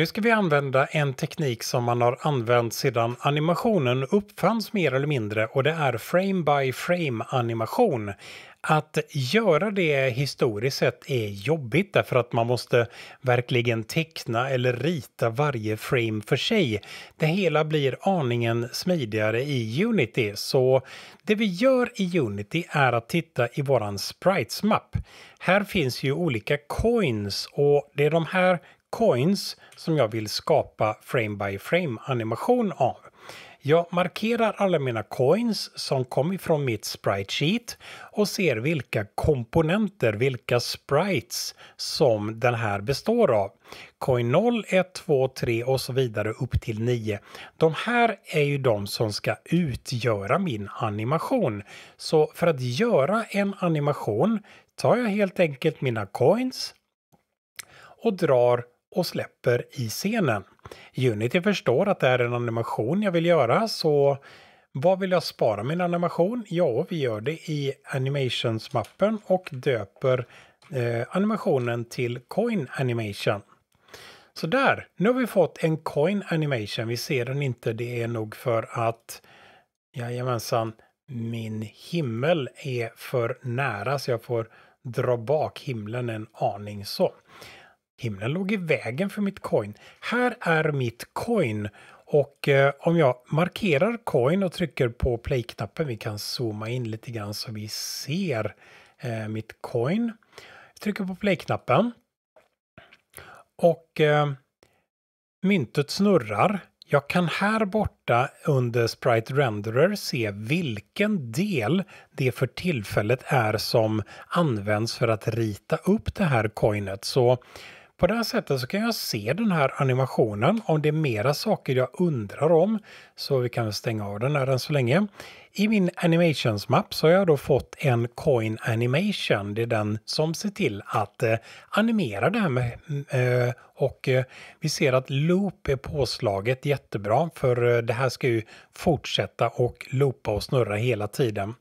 Nu ska vi använda en teknik som man har använt sedan animationen uppfanns mer eller mindre och det är frame by frame animation. Att göra det historiskt sett är jobbigt därför att man måste verkligen teckna eller rita varje frame för sig. Det hela blir aningen smidigare i Unity så det vi gör i Unity är att titta i våran Sprites-mapp. Här finns ju olika coins och det är de här coins som jag vill skapa frame by frame animation av. Jag markerar alla mina coins som kommer från mitt sprite sheet och ser vilka komponenter, vilka sprites som den här består av. Coin 0, 1, 2, 3 och så vidare upp till 9. De här är ju de som ska utgöra min animation. Så för att göra en animation tar jag helt enkelt mina coins och drar och släpper i scenen. Unity förstår att det är en animation jag vill göra så vad vill jag spara min animation? Ja, vi gör det i Animations mappen och döper eh, animationen till coin animation. Så där, nu har vi fått en coin animation. Vi ser den inte, det är nog för att jajamensan, min himmel är för nära så jag får dra bak himlen en aning så. Himlen låg i vägen för mitt coin. Här är mitt coin. Och eh, om jag markerar coin och trycker på play-knappen, vi kan zooma in lite grann så vi ser eh, mitt coin. Jag trycker på play-knappen. Och eh, myntet snurrar. Jag kan här borta under Sprite Renderer se vilken del det för tillfället är som används för att rita upp det här coinet. Så på det här sättet så kan jag se den här animationen. Om det är mera saker jag undrar om så vi kan stänga av den här än så länge. I min animations-mapp så har jag då fått en coin animation. Det är den som ser till att eh, animera det här med. Eh, och eh, vi ser att loop är påslaget jättebra för eh, det här ska ju fortsätta och loopa och snurra hela tiden.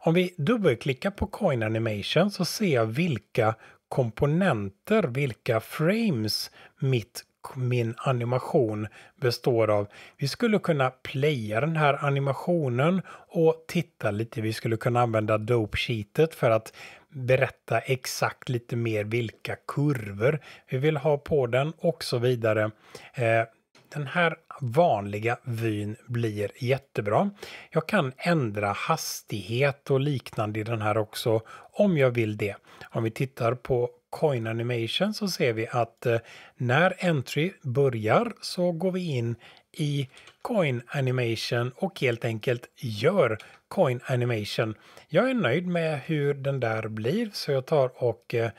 Om vi dubbelklickar på coin animation så ser jag vilka komponenter, vilka frames mitt, min animation består av. Vi skulle kunna playa den här animationen och titta lite. Vi skulle kunna använda dope-sheetet för att berätta exakt lite mer vilka kurvor vi vill ha på den och så vidare. Eh, den här vanliga vyn blir jättebra. Jag kan ändra hastighet och liknande i den här också om jag vill det. Om vi tittar på coin animation så ser vi att eh, när entry börjar så går vi in i coin animation och helt enkelt gör coin animation. Jag är nöjd med hur den där blir så jag tar och eh,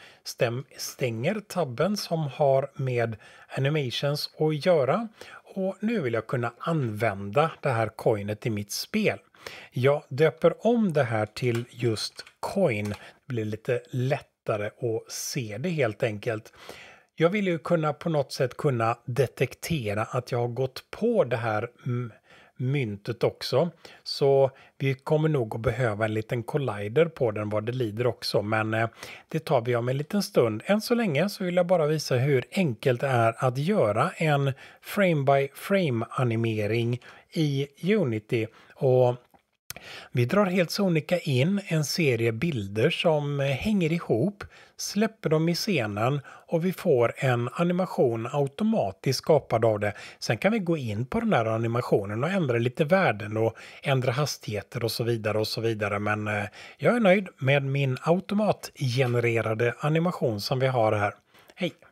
stänger tabben som har med animations att göra och nu vill jag kunna använda det här coinet i mitt spel. Jag döper om det här till just coin blir lite lättare att se det helt enkelt. Jag vill ju kunna på något sätt kunna detektera att jag har gått på det här myntet också. Så vi kommer nog att behöva en liten collider på den vad det lider också, men eh, det tar vi om en liten stund. Än så länge så vill jag bara visa hur enkelt det är att göra en frame by frame animering i Unity och vi drar helt sonika in en serie bilder som hänger ihop, släpper dem i scenen och vi får en animation automatiskt skapad av det. Sen kan vi gå in på den här animationen och ändra lite värden och ändra hastigheter och så vidare och så vidare. Men eh, jag är nöjd med min automatgenererade animation som vi har här. Hej!